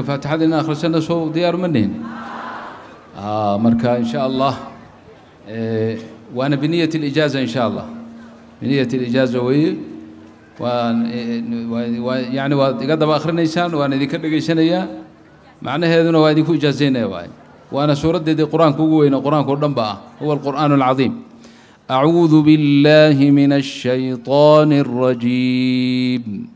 آخر سنة سو ديار منين آه مركا إن شاء الله إيه وأنا بنية الإجازة إن شاء الله بنية الإجازة وي ويعني إيه، قد آخر نيسان وأنا ذكر نيسان معناها هذا هو هذه إجازين واي وأنا سورة دي, القرآن قرآن القرآن قرآن كوردنبا هو القرآن العظيم أعوذ بالله من الشيطان الرجيم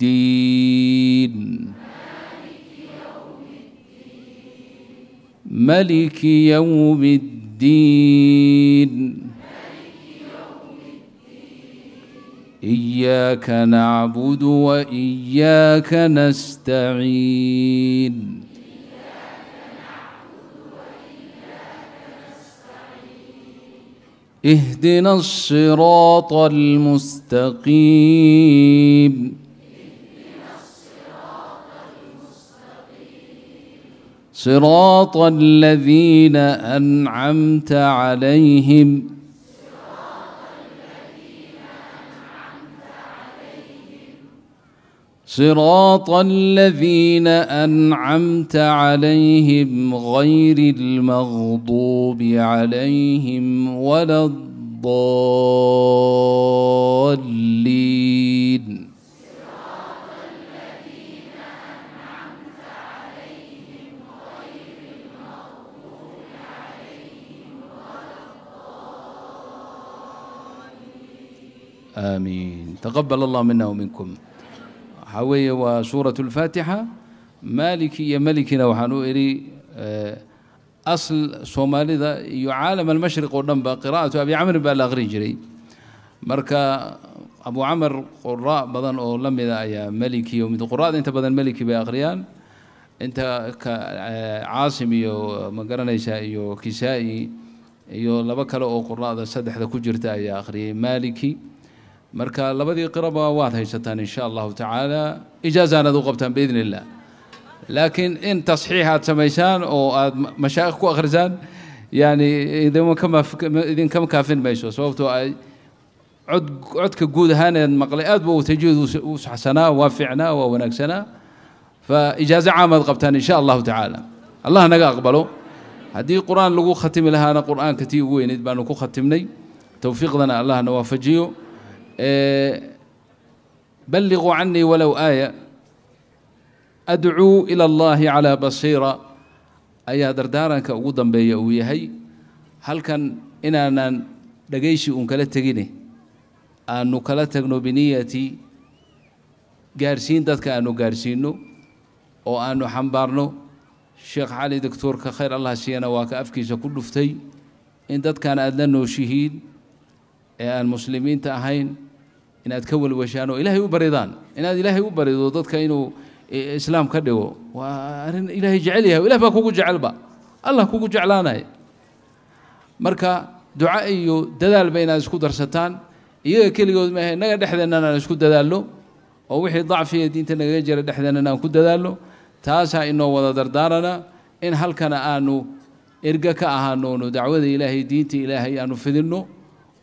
الدين ملك يوم الدين إياك نعبد وإياك نستعين اهدنا الصراط المستقيم صراط الذين أنعمت عليهم صراط الذين أنعمت عليهم غير المغضوب عليهم ولا الضالين آمين تقبل الله منا ومنكم حوي وسورة الفاتحة يا ملكنا وحنو إلي آه، أصل صومالي ذا يعالم المشرق والنبا قراءة أبي عمرو بالاغري جري مركا أبو عمر قراء بدن أو لم يا ملكي ومن قراء أنت بدن ملكي بأغريان أنت كعاصم آه، يو مقرنيسا يو كسائي يو أو قراء ذا سدح ذا كجرتا يا أخري مالكي مركا لبدي قربة واضحة إن شاء الله تعالى إجازة أنا ذو قبتان بإذن الله لكن إن تصحيحات سميسان ومشايخ أغرزان يعني إذا كما إذا كم كافين بيشو سوفتو أي عد عدك جود هان المقلئات بو تجود وسحسنا وافعنا ونكسنا فإجازة عامة قبتان إن شاء الله تعالى الله نجا أقبله هدي القرآن لقو ختم لها أنا قرآن كتير وين إذا بنو ختمني توفيق لنا الله نوافجيو بلغوا عني ولو آية أدعو إلى الله على بصيرة أيا دردارا كأقودا بي ويهي هل كان إننا dhagayshi uun kala tegine aanu kala tagno biniyati gaarsiin dadka aanu gaarsiinno oo aanu xambaarno sheekh cali doctoorka khayr allah siiyana waa ka afkiisa ku dhuftay in dadkan aada nooshihiin ee aan muslimiinta ahayn inaad ka walwashaan oo ilaahay u baridaan inaad ilaahay u barido dadka inuu islaam ka dhigo waa arrin ilaahay jecel yahay ilah baa kugu jecelba allah kugu jeclaanaya marka duca iyo dadaalba inaad isku darsataan iyaga keligood maaha innaga dhexdeennana aan isku dadaalno oo wixii dacfiya diinta nagaga jira dhexdeennana aan ku dadaalno taasaa inoo wada dardaarana in halkana aanu erga ka ahaano dacwada ilaahay diinta ilaahay aanu fidinno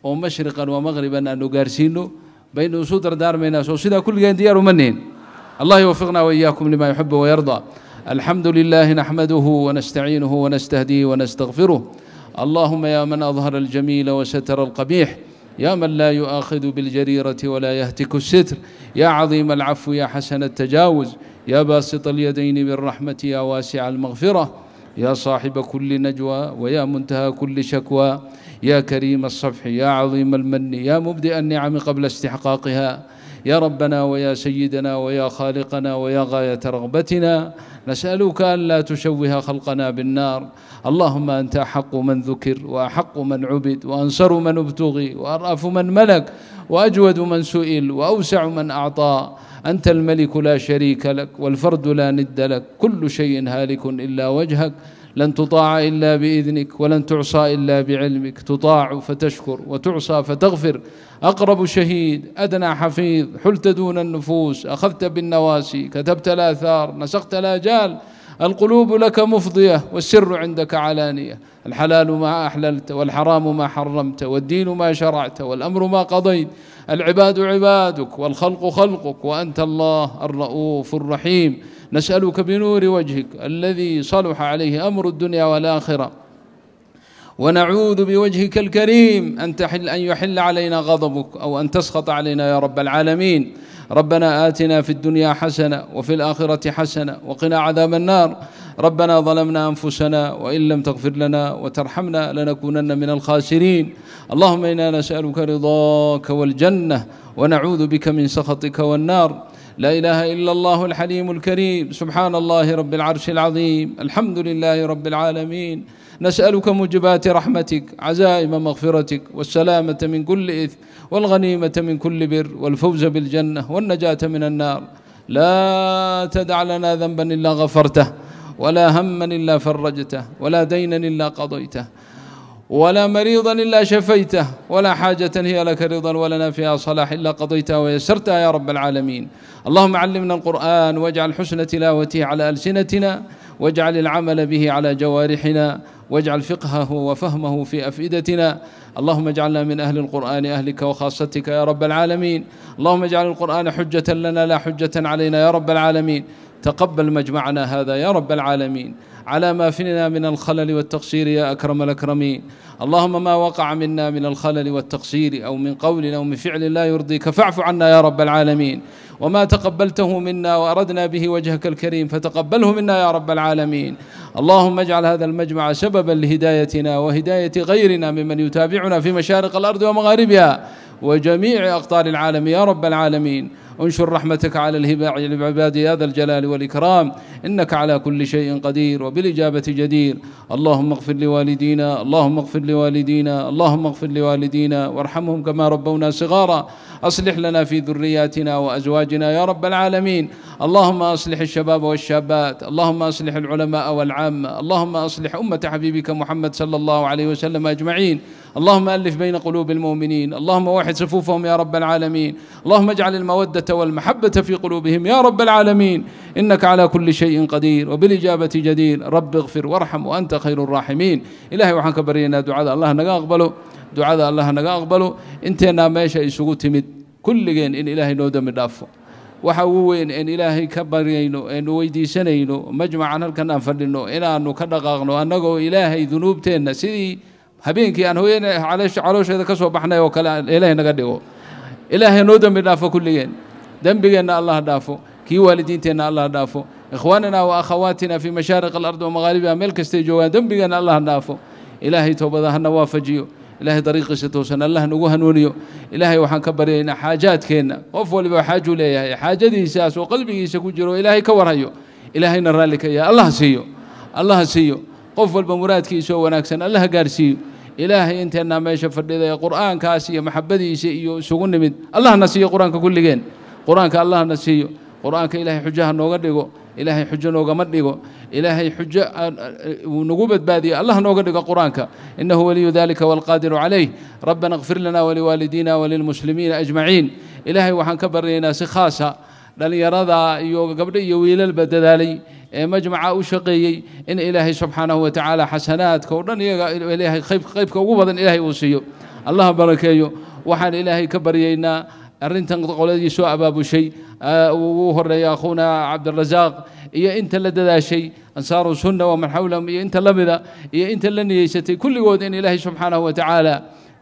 ومشرقا ومغربا أن نقارسينه بين صدر دار من dardaarmaynaa soo كل ديار diyaar الله يوفقنا وإياكم لما يحب ويرضى الحمد لله نحمده ونستعينه ونستهديه ونستغفره اللهم يا من أظهر الجميل وستر القبيح يا من لا يؤاخذ بالجريرة ولا يهتك الستر يا عظيم العفو يا حسن التجاوز يا باسط اليدين بالرحمة يا واسع المغفرة يا صاحب كل نجوى ويا منتهى كل شكوى يا كريم الصفح يا عظيم المن يا مبدئ النعم قبل استحقاقها يا ربنا ويا سيدنا ويا خالقنا ويا غاية رغبتنا نسألك أن لا تشوه خلقنا بالنار اللهم أنت أحق من ذكر وأحق من عبد وأنصر من ابتغي وأرأف من ملك وأجود من سئل وأوسع من أعطى أنت الملك لا شريك لك والفرد لا ند لك كل شيء هالك إلا وجهك لن تطاع إلا بإذنك ولن تعصى إلا بعلمك تطاع فتشكر وتعصى فتغفر أقرب شهيد أدنى حفيظ حلت دون النفوس أخذت بالنواسي كتبت الآثار نسخت الآجال القلوب لك مفضية والسر عندك علانية الحلال ما أحللت والحرام ما حرمت والدين ما شرعت والأمر ما قضيت العباد عبادك والخلق خلقك وأنت الله الرؤوف الرحيم نسألك بنور وجهك الذي صلح عليه أمر الدنيا والآخرة ونعوذ بوجهك الكريم أن, تحل أن يحل علينا غضبك أو أن تسخط علينا يا رب العالمين ربنا آتنا في الدنيا حسنة وفي الآخرة حسنة وقنا عذاب النار ربنا ظلمنا أنفسنا وإن لم تغفر لنا وترحمنا لنكونن من الخاسرين اللهم إنا نسألك رضاك والجنة ونعوذ بك من سخطك والنار لا إله إلا الله الحليم الكريم سبحان الله رب العرش العظيم الحمد لله رب العالمين نسألك موجبات رحمتك عزائم مغفرتك والسلامة من كل إثم والغنيمة من كل بر والفوز بالجنة والنجاة من النار لا تدع لنا ذنبا إلا غفرته ولا هما إلا فرجته ولا دينا إلا قضيته ولا مريضا إلا شفيته ولا حاجة هي لك رضا ولنا فيها صلاح إلا قضيتها ويسرتها يا رب العالمين اللهم علمنا القرآن واجعل حسن تلاوته على ألسنتنا واجعل العمل به على جوارحنا واجعل فقهه وفهمه في أفئدتنا اللهم اجعلنا من أهل القرآن أهلك وخاصتك يا رب العالمين اللهم اجعل القرآن حجة لنا لا حجة علينا يا رب العالمين تقبل مجمعنا هذا يا رب العالمين على ما فينا من الخلل والتقصير يا أكرم الأكرمين اللهم ما وقع منا من الخلل والتقصير أو من قول أو من فعل لا يرضيك فاعف عنا يا رب العالمين وما تقبلته منا وأردنا به وجهك الكريم فتقبله منا يا رب العالمين اللهم اجعل هذا المجمع سببا لهدايتنا وهداية غيرنا ممن يتابعنا في مشارق الأرض ومغاربها وجميع أقطار العالم يا رب العالمين انشر رحمتك على الهباع العباد يا ذا الجلال والإكرام إنك على كل شيء قدير وبالإجابة جدير اللهم اغفر لوالدينا اللهم اغفر لوالدينا اللهم اغفر لوالدينا وارحمهم كما ربونا صغارا أصلح لنا في ذرياتنا وأزواجنا يا رب العالمين اللهم أصلح الشباب والشابات اللهم أصلح العلماء والعامة اللهم أصلح أمة حبيبك محمد صلى الله عليه وسلم أجمعين اللهم ألف بين قلوب المؤمنين اللهم وحد صفوفهم يا رب العالمين اللهم اجعل المودة والمحبة في قلوبهم يا رب العالمين إنك على كل شيء قدير وبالإجابة جدير رب اغفر وارحم وأنت خير الراحمين إلهي وحنك برينا دعاء الله نقا أقبله دعاء الله نقا أقبله انتنا ماشا يسوق تمد كل جين إن إلهي نودا من دافه وحاوين ان الهي كبرينو ان ويدي سنينو مجمعنا weydiisanayno majmacan halkan aan fadhino انقو الهي ذنوبتين سيدي habeenkii aan hooyana caloosheeda ka soo baxnay oo kale ilaahay naga dhigo ilaahay noo dembi dhaafo kulligeen dembigeenna allah dhaafo kii waalidiinteenna allah dhaafo ikhwaanana wa akhawaatina fii mashaariq alardi wamaqaaribiha meel kastay joogaan dembigeenna allah dhaafo ilaahay toobada hana waafajiyo ilaahay dariiqiisa toosan allah nagu hanuuniyo ilaahay waxaan ka baryaynaa xaajaadkeenna qof waliba xaajuu leeyahay xaajadiisaas oo qalbigiisa ku jiro ilaahay ka warhayo ilaahayna raalli ka yahay allah siiyo allah siiyo qof walba muraadkiisa oo wanaagsan allah gaarsiiyo ilaahay inteennaa meesha fadhida ee qur'aankaasi iyo maxabadiisa iyo isugu nimid allahna siiyo qur-aanka kulligeen qur-aanka allahna siiyo qur-aanka ilaahay xujaha nooga dhigo ilaahay xujo noogama dhigo ilaahay xujo uu nagu badbaadiyo allah nooga dhigo qur-aanka innahu waliyu dalika waalqaadiru calayh rabbana kfir lana waliwaalidiina walilmuslimiina ajmaciin ilaahay waxaan ka baryaynaa si khaasa dhallinyarada iyo gabdho iyo wiilalba dadaalay ee majmaca u shaqeeyey in ilaahay subxaanahu wa tacaala xasanaadka oo dhan iyaga qaybka ugu badan ilaahay uu siiyo allah barakeeyo waxaan ilaahay ka baryaynaa arrintan qoladii soo abaabushay ugu horeeya akhuuna cabdirasaaq iyo inta la dadaashay ansaaru sunna waman xawlahum iyo inta la mida iyo inta la niyeysatay kulligood in ilaahay subxaanahu wa tacaala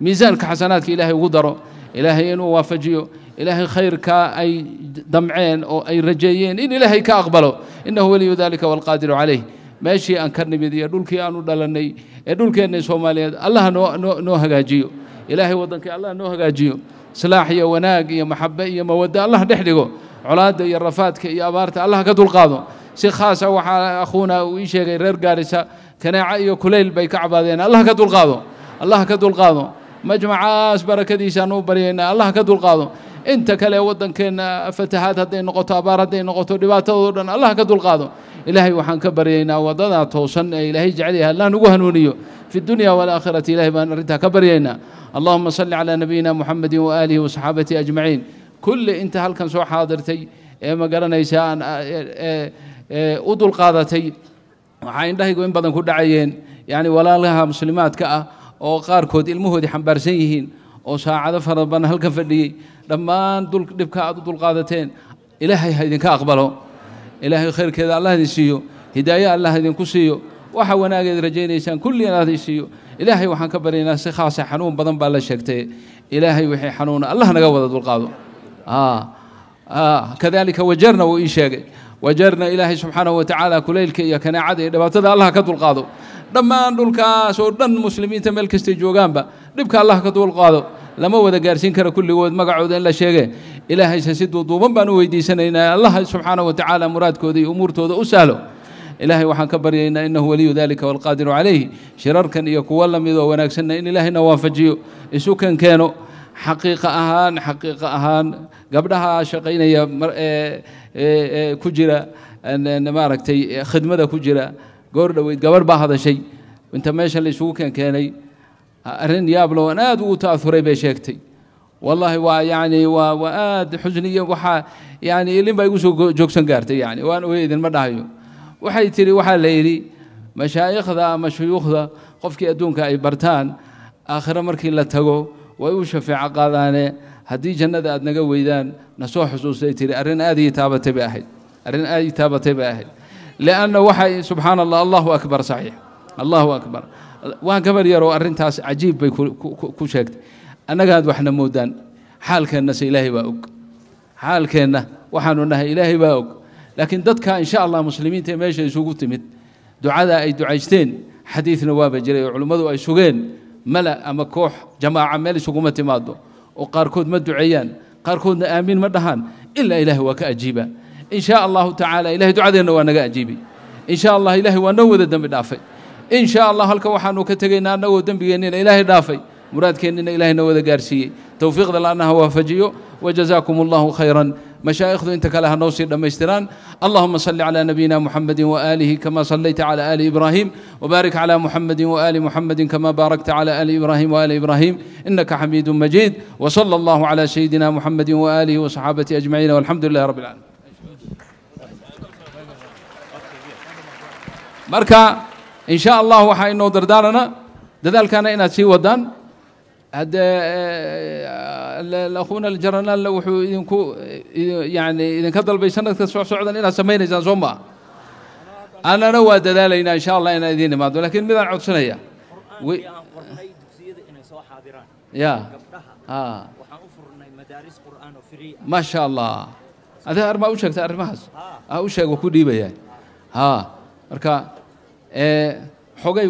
miisaanka xasanaadka ilaahay ugu daro ilaahay inuu waafajiyo ilaahay khayrkaa ay damceen oo ay rajeeyeen in ilaahay ka aqbalo innahu weliyu dalika waalqaadiru calayh meeshii aan ka nimid iyo dhulkii aanu dhalannay ee dhulkeennay soomaaliyeed allah noo noo hagaajiyo ilaahay waddankii allah noo hagaajiyo islaax iyo wanaag iyo maxabe iyo mawaddo allah dhex dhigo colaadda iyo rafaadka iyo abaarta allah ka dulqaado si khaasa waxaa akhuuna uu ii sheegay reer gaarisa kanaaca iyo kulayl bay ka cabaadeen allah ka dulqaado allah ka dulqaado majmacaas barakadiisaan u baryaynaa allah ka dulqaado inta kale waddankeenna fatahaad hadday noqoto abaar hadday noqoto dhibaatadoo dhan allah ka dulqaado ilaahay waxaan ka baryaynaa waddadaa toosan ee ilaahay jecel yahay allah nagu hanuuniyo fi اdunya wاlaakhirati ilahay baan arrintaa ka baryaynaa allahuma salli calaa nabiyina muxamedi waaalihi wasaxaabatihi ajmaciin kulli inta halkan soo xaadirtay ee ma garanaysa aan ah, u dulqaadatay waxaa indhahaygu in badan ku dhacayeen yani walaalaha muslimaadka ah oo qaarkood ilmahoodii xambaarsan yihiin oo saacado fara badan halkan fadhiyey dhammaan dhibka aad u dulqaadateen ilaahay ha idinka aqbalo ilaahay khayrkeeda allah idin siiyo hidaayo allah idinku siiyo waxa wanaageed rajaynaysaan kulli inaad idin siiyo ilaahay waxaan ka baryaynaa si khaasa ah, xanuun badan baa la sheegtay ilaahay wixii xanuuna allah naga wada dulqaado kadalika wajarna wuu ii sheegay wajarna ilaahay subxaanahu watacaala kulaylka iyo kanaacada iyo dhibaatada allah ka dulqaado dhammaan dhulkaas oo dhan muslimiinta meel kastay joogaanba dhibka allah ka dulqaado lama wada gaarsiin kara kulligood magacooda in la sheege ilaahaysa si duuduuban baan u weydiisanaynaa allah subxaana wa tacaala muraadkooda iyo umuurtooda u sahlo ilaahay waxaan ka baryaynaa inahu waliyu dalika walqaadiru calayh shirarkan iyo kuwo la oo wanaagsanna in ilaahayna waafajiyo isu kan keeno xaqiiqa ahaan xaqiiqa ahaan gabdhaha shaqaynaya ku jira maaragtay khidmada ku jira goor dhoweyd gabarh baa hadashay inta meesha laysugu isugu keenkeenay arrin yaab lawan aad ugu taauray bay sheegtay والله ويعني وآد حزنية وحا يعني اللي بيقول سو جوكسن قارتي يعني وأنا ويد ما داهيو وحي تري وحا ليري مشايخ ذا مشيوخ ذا قفك أدونك أي برتان آخر مركي لا تجو في قاذانة هدي جنة أد نجا ويدان نسوا حسوس تري أرن آدي تابة بأهل أرن آدي تابة بأهل لأن وحي سبحان الله الله أكبر صحيح الله أكبر waa gabar yaroo arintaas cajiib bay ku sheegtay annagaad waxna moodaan xaalkeennase ilaahay baa og xaalkeenna waxaanu nahay ilaahay baa og laakiin dadka insha allah muslimiinta ee meesha isugu timid ducada ay ducaysteen xadiidna waaba jiray oo culimmadu ay sugeen mala ama koox jamaaca meel isuguma timaado oo qaarkood ma duceeyaan qaarkoodna aamin ma dhahaan ilaa ilaahay waa ka ajiiba in shaa allahu tacaala ilahay ducadeenna waa naga ajiibay in allah ilaahay waa noo wada dembi dhaafay إن شاء الله هلك وحنا كتجينا أنه ودنبينا إلهي دافي مراد كأننا إلهي نوذا قارسية توفيق هو وافجيو وجزاكم الله خيرا مشايخ انت كلها نوصي لما يستران اللهم صل على نبينا محمد وآله كما صليت على آل إبراهيم وبارك على محمد وآل محمد كما باركت على آل إبراهيم وآل إبراهيم إنك حميد مجيد وصلى الله على سيدنا محمد وآله وصحابته أجمعين والحمد لله رب العالمين مركا in sha allah waxaa inoo dardaaranaa dadaalkaana inaad sii wadaan haddee eh, eh, akhuuna aljaranal wuxuu idinku eh, yani idinka dalbay sanadka soo socdan inaad samaynaysaan soo maa annana waa dadaalaynaa insha allah inaan idiin imaado lakiin midaan codsanaya ya maa allah adaa armaa u sheegtay arrimahaas u sheeg waa ku dhiibaya ha marka Eh, xogay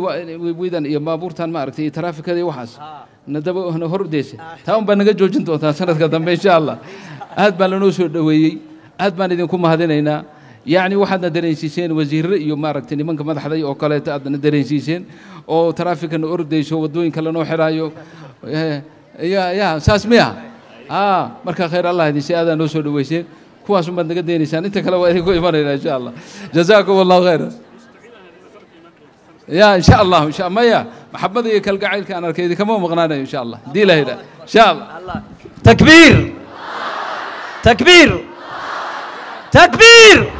widan iyo baabuurtan maaragtay iyo taraafikada iyo waxaas ah. nadaba na hor deysa ah. taa un baa naga joojin doontaa sanadka dambe insha allah aad baan lanoo soo dhoweeyey aad baan idinku mahadinaynaa yacni waxaadna dareensiiseen wasiirre iyo maaragtay nimanka madaxday oo kaleeto aadna dareensiiseen oo taraafikana ordayso waddooyinka lanoo xidhaayo eh, ya ya saas miya a ah, marka khayr allah idinse aadaa noo soo dhoweyseen kuwaas un baad naga deynaysaan inta kale waa idinku imanaynaa insha allah jazaakum allahu khayra يا إن شاء الله إن شاء الله ميا محبتي ذيك القعيل كان أركيدي كم مغنانا إن شاء الله دي له إن شاء الله تكبير تكبير تكبير